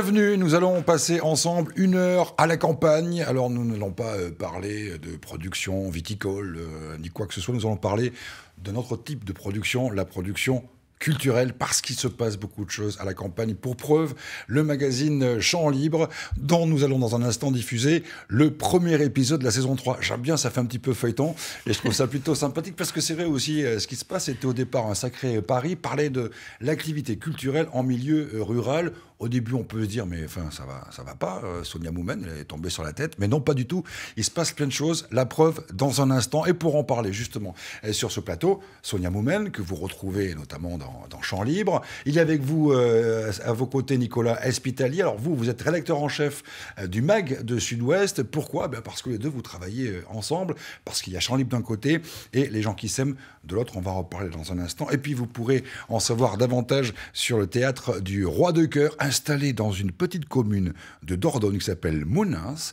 bienvenue. Nous allons passer ensemble une heure à la campagne. Alors, nous n'allons pas euh, parler de production viticole euh, ni quoi que ce soit. Nous allons parler de notre type de production, la production culturel parce qu'il se passe beaucoup de choses à la campagne. Pour preuve, le magazine Champ Libre, dont nous allons dans un instant diffuser le premier épisode de la saison 3. J'aime bien, ça fait un petit peu feuilleton et je trouve ça plutôt sympathique parce que c'est vrai aussi euh, ce qui se passe. C'était au départ un sacré pari, parler de l'activité culturelle en milieu euh, rural. Au début, on peut se dire, mais enfin, ça va, ça va pas. Euh, Sonia Moumen, est tombée sur la tête. Mais non, pas du tout. Il se passe plein de choses. La preuve dans un instant. Et pour en parler, justement, sur ce plateau, Sonia Moumen, que vous retrouvez notamment dans dans, champs Champ Libre. Il y avec vous, euh, à vos côtés, Nicolas Espitali. Alors vous, vous êtes rédacteur en chef euh, du MAG de Sud-Ouest. Pourquoi ben, Parce que les deux, vous travaillez euh, ensemble, parce qu'il y a Champ Libre d'un côté et les gens qui s'aiment de l'autre. On va en reparler dans un instant. Et puis vous pourrez en savoir davantage sur le théâtre du Roi de Cœur, installé dans une petite commune de Dordogne qui s'appelle Mounins.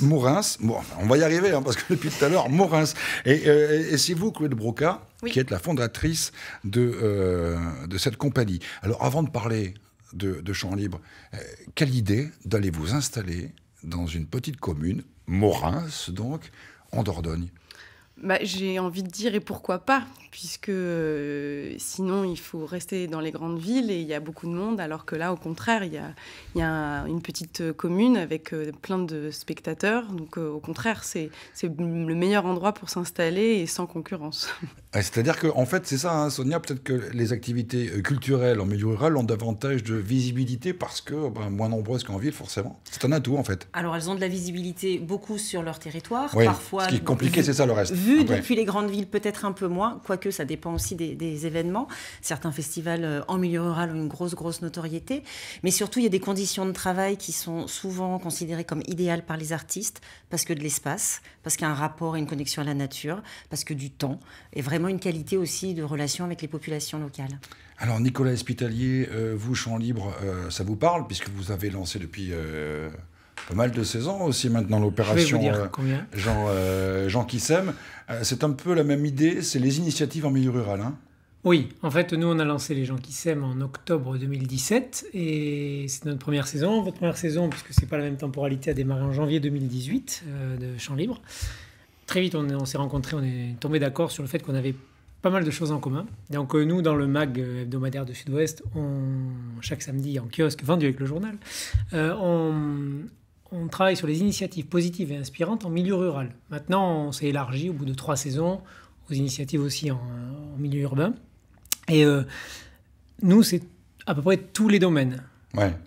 Mourins. Bon, on va y arriver, hein, parce que depuis tout à l'heure, Morins. Et, c'est vous, Claude Broca, qui êtes la fondatrice de euh, de cette compagnie. Alors, avant de parler de, Champs Libres, euh, quelle idée d'aller vous installer dans une petite commune, Morins donc, en Dordogne bah, J'ai envie de dire et pourquoi pas, puisque euh, sinon il faut rester dans les grandes villes et il y a beaucoup de monde, alors que là au contraire il y a, il y a une petite euh, commune avec euh, plein de spectateurs, donc au contraire c'est le meilleur endroit pour s'installer et sans concurrence. Ah, c'est-à-dire qu'en en fait c'est ça hein, Sonia, peut-être que les activités culturelles en milieu rural ont davantage de visibilité parce que ben, moins nombreuses qu'en ville forcément. C'est un atout en fait. Alors elles ont de la visibilité beaucoup sur leur territoire, oui, parfois... Ce qui est compliqué c'est ça le reste. Depuis ah les grandes villes, peut-être un peu moins, quoique ça dépend aussi des, événements. Certains festivals euh, en milieu rural ont une grosse, grosse notoriété. Mais surtout, il y a des conditions de travail qui sont souvent considérées comme idéales par les artistes parce que de l'espace, parce qu'il y a un rapport et une connexion à la nature, parce que du temps et vraiment une qualité aussi de relation avec les populations locales. Alors Nicolas Espitalier, euh, vous, Champ Libre, euh, ça vous parle puisque vous avez lancé depuis pas mal de saisons aussi maintenant, l'opération euh, Jean, qui euh, sèment euh, c'est un peu la même idée, c'est les initiatives en milieu rural. Hein oui, en fait, nous, on a lancé Les gens qui s'aiment en octobre 2017 et c'est notre première saison. Votre première saison, puisque c'est pas la même temporalité, a démarré en janvier 2018 de Champ Libre. Très vite, on, s'est rencontrés, on est tombé d'accord sur le fait qu'on avait pas mal de choses en commun. Donc, nous, dans le MAG hebdomadaire de Sud-Ouest, on, chaque samedi en kiosque, vendu avec le journal, on, on travaille sur les initiatives positives et inspirantes en milieu rural. Maintenant, on s'est élargi au bout de trois saisons aux initiatives aussi en, milieu urbain. Et euh, nous, c'est à peu près tous les domaines.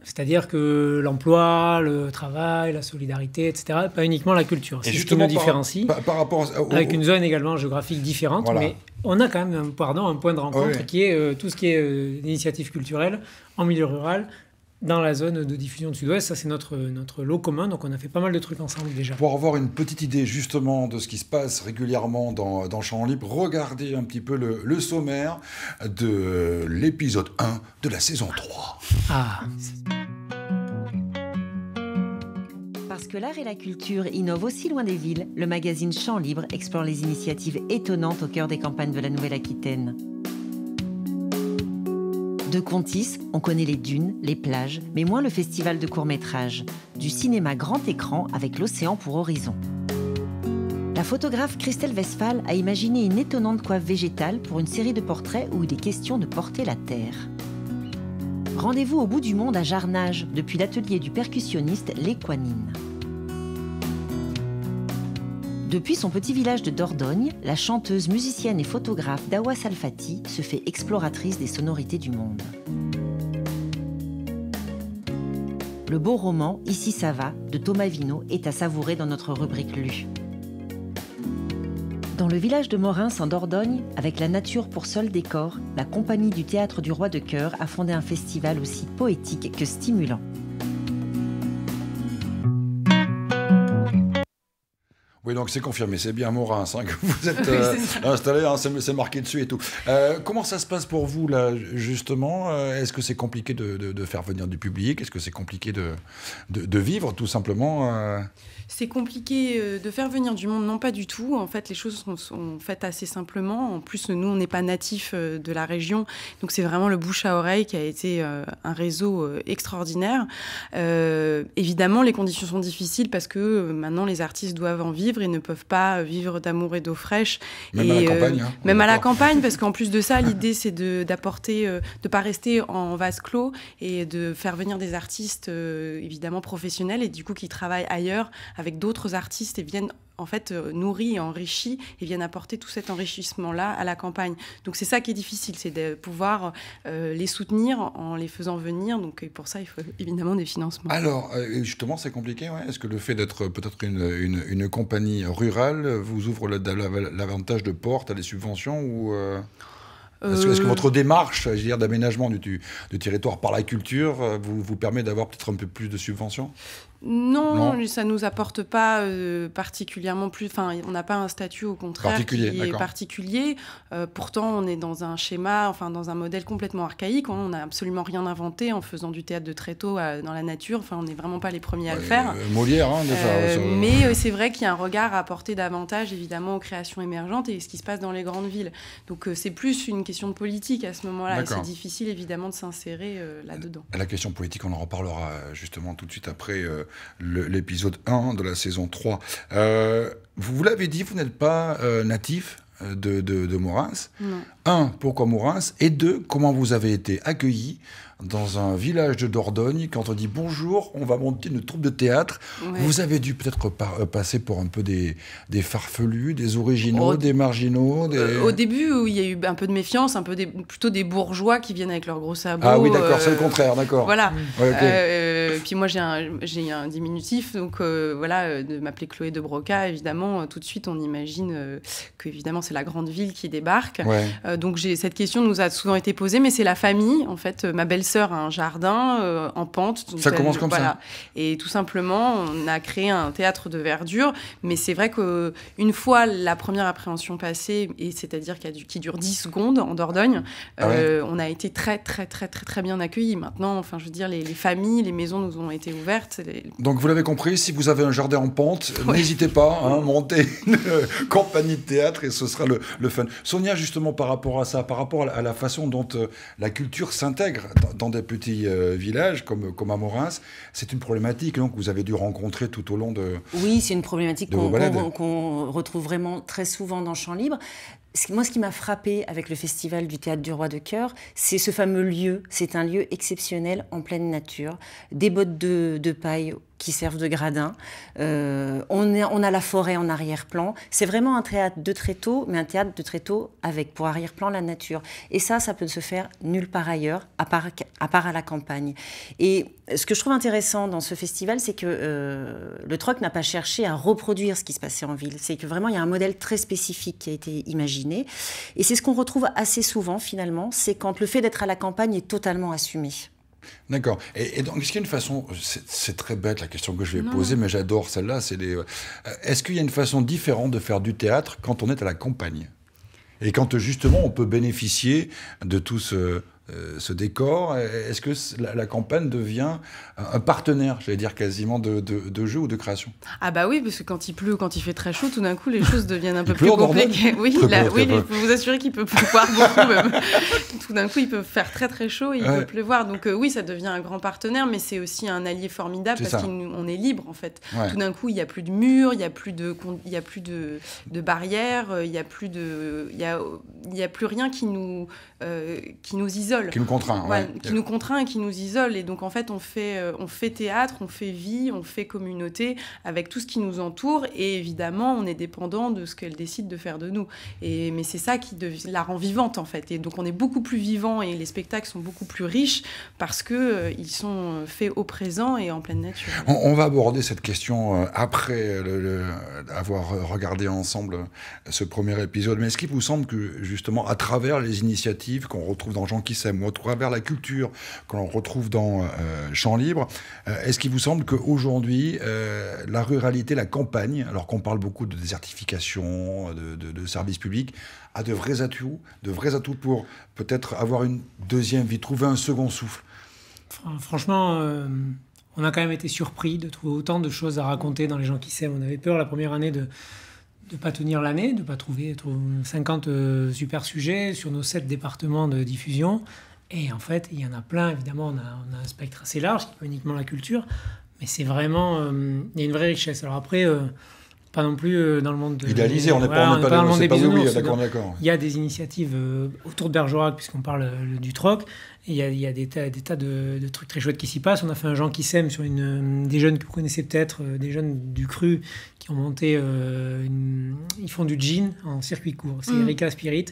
C'est-à-dire que l'emploi, le travail, la solidarité, etc., pas uniquement la culture. C'est ce qui nous différencie. Par, rapport avec une zone également géographique différente, mais on a quand même un, pardon, un point de rencontre qui est euh, tout ce qui est initiatives euh, initiative culturelle en milieu rural, dans la zone de diffusion de Sud-Ouest. Ça, c'est notre, notre lot commun. Donc, on a fait pas mal de trucs ensemble déjà. Pour avoir une petite idée justement de ce qui se passe régulièrement dans, dans Champ Libre, regardez un petit peu le, sommaire de l'épisode 1 de la saison 3. Ah Parce que l'art et la culture innovent aussi loin des villes, le magazine Champ Libre explore les initiatives étonnantes au cœur des campagnes de la Nouvelle-Aquitaine. De Contis, on connaît les dunes, les plages, mais moins le festival de court-métrage, du cinéma grand écran avec l'océan pour horizon. La photographe Christelle Westphal a imaginé une étonnante coiffe végétale pour une série de portraits où il est question de porter la terre. Rendez-vous au bout du monde à Jarnage, depuis l'atelier du percussionniste Léquanine. Depuis son petit village de Dordogne, la chanteuse, musicienne et photographe Dawa Salfati se fait exploratrice des sonorités du monde. Le beau roman Ici ça va de Thomas Vino est à savourer dans notre rubrique Lue. Dans le village de Morins en Dordogne, avec la nature pour seul décor, la compagnie du théâtre du roi de cœur a fondé un festival aussi poétique que stimulant. Oui, donc c'est confirmé, c'est bien Morin, hein, que vous êtes euh, installé, hein, c'est marqué dessus et tout. Euh, comment ça se passe pour vous, là, justement euh, Est-ce que c'est compliqué de, faire venir du public Est-ce que c'est compliqué de, de, vivre, tout simplement C'est compliqué de faire venir du monde, non pas du tout. En fait, les choses sont, sont faites assez simplement. En plus, nous, on n'est pas natifs de la région, donc c'est vraiment le bouche à oreille qui a été un réseau extraordinaire. évidemment, les conditions sont difficiles parce que maintenant, les artistes doivent en vivre ils ne peuvent pas vivre d'amour et d'eau fraîche. Même et, à la euh, campagne. Hein, même à la campagne, parce qu'en plus de ça, l'idée c'est d'apporter, euh, de ne pas rester en vase clos et de faire venir des artistes euh, évidemment professionnels et du coup qui travaillent ailleurs avec d'autres artistes et viennent en fait, nourris, et et viennent apporter tout cet enrichissement-là à la campagne. Donc c'est ça qui est difficile, c'est de pouvoir euh, les soutenir en les faisant venir. Donc euh, pour ça, il faut évidemment des financements. Alors, euh, justement, c'est compliqué. Est-ce que le fait d'être peut-être une, compagnie rurale vous ouvre l'avantage de porte à des subventions ou Est-ce que, votre démarche d'aménagement du, territoire par la culture vous, vous permet d'avoir peut-être un peu plus de subventions non, ça ne nous apporte pas euh, particulièrement plus. Enfin, on n'a pas un statut au contraire particulier, qui est particulier. Euh, pourtant, on est dans un schéma, enfin dans un modèle complètement archaïque. On n'a absolument rien inventé en faisant du théâtre de très tôt euh, dans la nature. Enfin, on n'est vraiment pas les premiers à le faire. Molière, hein, déjà. mais c'est vrai qu'il y a un regard à apporter davantage, évidemment, aux créations émergentes et ce qui se passe dans les grandes villes. Donc, c'est plus une question de politique à ce moment-là. C'est difficile, évidemment, de s'insérer là-dedans. La question politique, on en reparlera justement tout de suite après l'épisode 1 de la saison 3. Euh, vous, vous l'avez dit, vous n'êtes pas euh, natif euh, de, de, de Morins. Un, pourquoi Mourins Et deux, comment vous avez été accueillis dans un village de Dordogne quand on dit bonjour, on va monter une troupe de théâtre. Vous avez dû peut-être euh, passer pour un peu des, des farfelus, des originaux, des marginaux. Euh, au début, où il y a eu un peu de méfiance, un peu des, plutôt des bourgeois qui viennent avec leurs gros sabots. Ah oui, d'accord, euh, c'est le contraire, d'accord. Voilà. puis moi, j'ai un, un, diminutif, donc voilà, de m'appeler Chloé de Broca, évidemment, tout de suite, on imagine que évidemment c'est la grande ville qui débarque. Euh, donc cette question nous a souvent été posée, mais c'est la famille. En fait, euh, ma belle-sœur a un jardin euh, en pente. ça commence comme ça. Et tout simplement, on a créé un théâtre de verdure. Mais c'est vrai qu'une fois la première appréhension passée, et c'est-à-dire qui, dure 10 secondes en Dordogne, ah on a été très, très, très, très, très bien accueillis. Maintenant, enfin, je veux dire, les, familles, les maisons nous ont été ouvertes. Donc, vous l'avez compris, si vous avez un jardin en pente, n'hésitez pas à hein, monter une compagnie de théâtre et ce sera le, le fun. Sonia, justement, par rapport à ça, par rapport à la façon dont euh, la culture s'intègre dans, des petits euh, villages comme, comme à C'est une problématique donc, que vous avez dû rencontrer tout au long de. Oui, c'est une problématique qu'on retrouve vraiment très souvent dans Champ Libre moi, ce qui m'a frappé avec le festival du théâtre du Roi de Cœur, c'est ce fameux lieu. C'est un lieu exceptionnel en pleine nature. Des bottes de, paille qui servent de gradins. Euh, on, on, a la forêt en arrière-plan. C'est vraiment un théâtre de tréteaux, mais un théâtre de tréteaux avec pour arrière-plan la nature. Et ça, ça peut se faire nulle part ailleurs, à part à, part à la campagne. Et ce que je trouve intéressant dans ce festival, c'est que euh, le Troc n'a pas cherché à reproduire ce qui se passait en ville. C'est que vraiment, il y a un modèle très spécifique qui a été imaginé. Et c'est ce qu'on retrouve assez souvent finalement, c'est quand le fait d'être à la campagne est totalement assumé. D'accord. Et, donc, est-ce qu'il y a une façon, c'est très bête la question que je vais poser, mais j'adore celle-là, c'est euh, Est-ce qu'il y a une façon différente de faire du théâtre quand on est à la campagne Et quand justement on peut bénéficier de tout ce... Euh, ce décor Est-ce que la, campagne devient un partenaire, j'allais dire quasiment, de, jeu ou de création Ah bah oui, parce que quand il pleut ou quand il fait très chaud, tout d'un coup, les choses deviennent un peu plus compliquées. Oui, oui vous assurer qu'il peut pleuvoir beaucoup tout d'un coup, il peut faire très très chaud et il peut pleuvoir. Donc euh, oui, ça devient un grand partenaire, mais c'est aussi un allié formidable parce qu'on est libre en fait. Tout d'un coup, il n'y a plus de murs, il n'y euh, a plus de, il a plus de, barrières, il n'y a plus a plus rien qui nous, qui nous isole qui nous contraint. qui nous contraint qui nous isole. Et donc, en fait, on fait, euh, on fait théâtre, on fait vie, on fait communauté avec tout ce qui nous entoure. Et évidemment, on est dépendant de ce qu'elle décide de faire de nous. Et, mais c'est ça qui la rend vivante, en fait. Et donc, on est beaucoup plus vivant et les spectacles sont beaucoup plus riches parce qu'ils euh, ils sont euh, faits au présent et en pleine nature. On, va aborder cette question après le, avoir regardé ensemble ce premier épisode. Mais est-ce qu'il vous semble que, justement, à travers les initiatives qu'on retrouve dans Jean qui ou à travers la culture que l'on retrouve dans euh, Champ Libre, euh, est-ce qu'il vous semble qu'aujourd'hui, euh, la ruralité, la campagne, alors qu'on parle beaucoup de désertification, de, services publics, a de vrais atouts, de vrais atouts pour peut-être avoir une deuxième vie, trouver un second souffle Franchement, on a quand même été surpris de trouver autant de choses à raconter dans les gens qui s'aiment. On avait peur la première année de, de ne pas tenir l'année, de ne pas trouver 50 euh, super sujets sur nos 7 départements de diffusion. Et en fait, il y en a plein, évidemment, on a, un spectre assez large, qui pas uniquement la culture, mais c'est vraiment, euh, il y a une vraie richesse. Alors après, euh, pas non plus dans le monde de, on n'est pas, des Il y a des initiatives autour de Bergerac, puisqu'on parle du troc, il y a, y a, des tas, des de, trucs très chouettes qui s'y passent. On a fait un Jean qui sème sur une, euh, des jeunes que vous connaissez peut-être, euh, des jeunes du cru qui ont monté. Euh, ils font du jean en circuit court. C'est mm. Erika Spirit.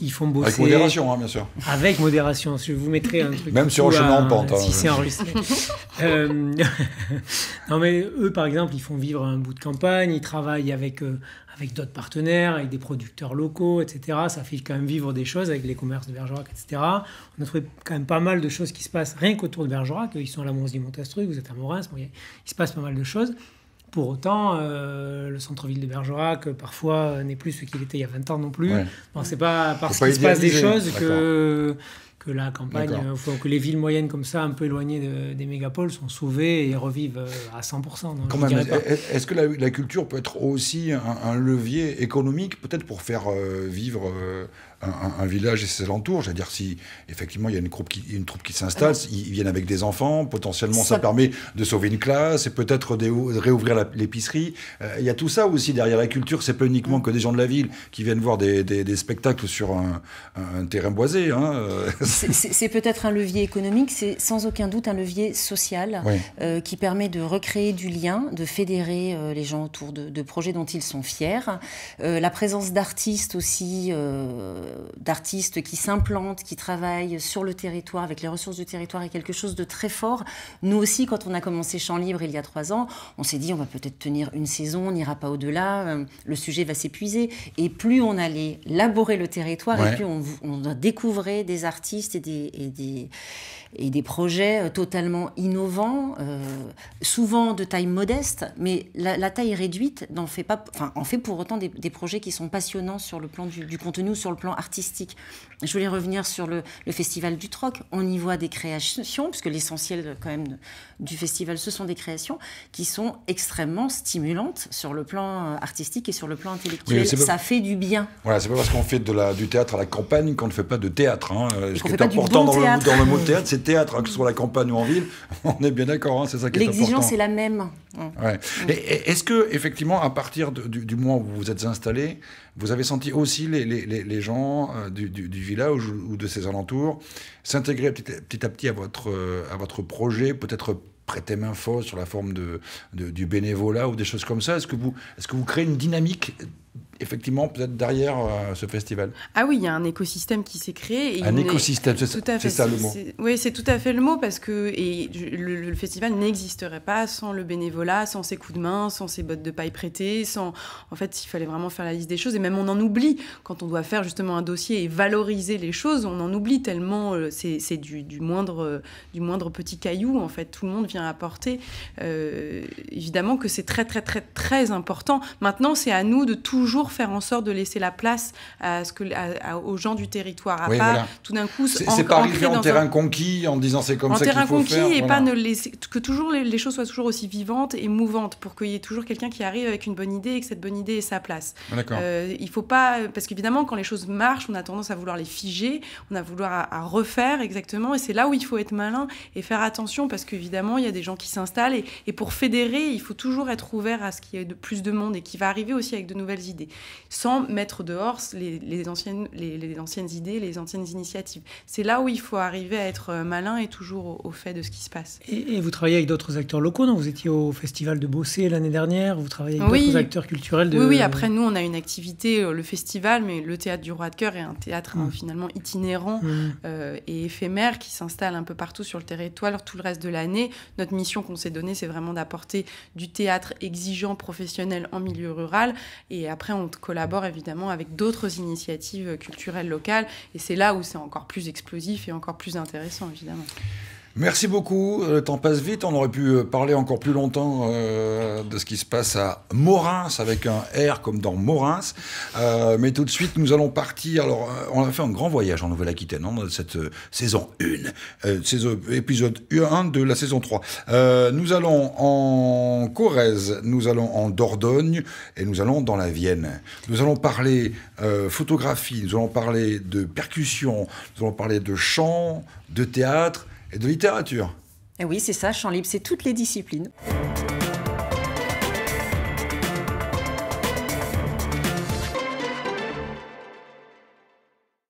Ils font bosser. Avec modération, hein, bien sûr. Avec modération. Je vous mettrai un truc. Même sur le chemin en pente. Hein, si c'est enregistré. russe. non, mais eux, par exemple, ils font vivre un bout de campagne. Ils travaillent avec avec d'autres partenaires, avec des producteurs locaux, etc. Ça fait quand même vivre des choses avec les commerces de Bergerac, etc. On a trouvé quand même pas mal de choses qui se passent rien qu'autour de Bergerac. Ils sont à la Monzie Montastruc, vous êtes à Morins, il se passe pas mal de choses. Pour autant, euh, le centre-ville de Bergerac, euh, parfois, euh, n'est plus ce qu'il était il y a 20 ans non plus. Ouais. c'est pas parce qu'il se passe des choses que que la campagne, euh, que les villes moyennes comme ça, un peu éloignées des mégapoles, sont sauvées et revivent euh, à 100%. Est-ce que la, culture peut être aussi un, levier économique, peut-être pour faire euh, vivre un, village et ses alentours. C'est-à-dire si effectivement il y a une troupe qui, une troupe qui s'installe, ils, viennent avec des enfants, potentiellement ça, permet de sauver une classe et peut-être de réouvrir l'épicerie. Euh, il y a tout ça aussi derrière la culture. C'est pas uniquement que des gens de la ville qui viennent voir des, spectacles sur un, terrain boisé. Hein. C'est peut-être un levier économique, c'est sans aucun doute un levier social euh, qui permet de recréer du lien, de fédérer euh, les gens autour de, de, projets dont ils sont fiers. la présence d'artistes aussi d'artistes qui s'implantent, qui travaillent sur le territoire, avec les ressources du territoire, est quelque chose de très fort. Nous aussi, quand on a commencé Champ Libre il y a trois ans, on s'est dit on va peut-être tenir une saison, on n'ira pas au-delà, euh, le sujet va s'épuiser. Et plus on allait laborer le territoire, et plus on, on découvrait des artistes et des et des projets euh, totalement innovants, euh, souvent de taille modeste, mais la, taille réduite n'en fait pas, en fait pour autant des, projets qui sont passionnants sur le plan du, contenu, sur le plan artistique. Je voulais revenir sur le, le festival du Troc. On y voit des créations, puisque l'essentiel euh, quand même du festival, ce sont des créations qui sont extrêmement stimulantes sur le plan euh, artistique et sur le plan intellectuel. ça fait du bien. Voilà, c'est pas parce qu'on fait de la, du théâtre à la campagne qu'on ne fait pas de théâtre. Hein. Euh, ce qui est important dans, le, mot théâtre, c'est théâtre, hein, que ce soit la campagne ou en ville. On est bien d'accord, hein, c'est ça qui est important. L'exigence est la même. Est-ce que, effectivement, à partir du, moment où vous vous êtes installé, vous avez senti aussi les, gens euh, du, village ou de ses alentours s'intégrer petit, à petit à votre, à votre projet, peut-être à main sur la forme du bénévolat ou des choses comme ça ce que, est -ce que vous créez une dynamique effectivement peut-être derrière euh, ce festival. Ah oui, il y a un écosystème qui s'est créé. un écosystème, c'est ça, le mot. Oui, c'est tout à fait le mot parce que et, le, festival n'existerait pas sans le bénévolat, sans ses coups de main, sans ses bottes de paille prêtées, sans. En fait, il fallait vraiment faire la liste des choses et même on en oublie quand on doit faire justement un dossier et valoriser les choses, on en oublie tellement euh, c'est du, moindre euh, du moindre petit caillou en fait tout le monde vient apporter. évidemment que c'est très très très très important. Maintenant, c'est à nous de toujours faire en sorte de laisser la place à ce que, aux gens du territoire, à pas tout d'un coup. C'est pas arriver en terrain conquis en disant c'est comme ça qu'il faut faire. terrain conquis et pas ne laisser, que toujours les, choses soient toujours aussi vivantes et mouvantes pour qu'il y ait toujours quelqu'un qui arrive avec une bonne idée et que cette bonne idée ait sa place. Euh, il faut pas parce qu'évidemment quand les choses marchent, on a tendance à vouloir les figer, on a vouloir à, refaire exactement et c'est là où il faut être malin et faire attention parce qu'évidemment il y a des gens qui s'installent et, et pour fédérer il faut toujours être ouvert à ce qu'il y ait de plus de monde et qui va arriver aussi avec de nouvelles idées sans mettre dehors les, anciennes, les, anciennes idées, les anciennes initiatives. C'est là où il faut arriver à être euh, malin et toujours au, fait de ce qui se passe. Et, vous travaillez avec d'autres acteurs locaux, Vous étiez au festival de Bossé l'année dernière, vous travaillez avec d'autres acteurs culturels de... Oui, oui, après nous, on a une activité, euh, le festival, mais le théâtre du Roi de Cœur est un théâtre hein, mm. finalement itinérant mm. euh, et éphémère qui s'installe un peu partout sur le territoire tout le reste de l'année. Notre mission qu'on s'est donnée, c'est vraiment d'apporter du théâtre exigeant, professionnel en milieu rural. Et après, on collabore évidemment avec d'autres initiatives culturelles locales. Et c'est là où c'est encore plus explosif et encore plus intéressant, évidemment. Merci beaucoup. Euh, le temps passe vite. On aurait pu euh, parler encore plus longtemps euh, de ce qui se passe à Morins avec un R comme dans Morins. mais tout de suite, nous allons partir. Alors, on a fait un grand voyage en Nouvelle-Aquitaine hein, dans cette saison 1, épisode 1 de la saison 3. nous allons en Corrèze, nous allons en Dordogne et nous allons dans la Vienne. Nous allons parler photographie, nous allons parler de percussion, nous allons parler de chant, de théâtre et de littérature. Eh oui, c'est ça, Champ Libre, c'est toutes les disciplines.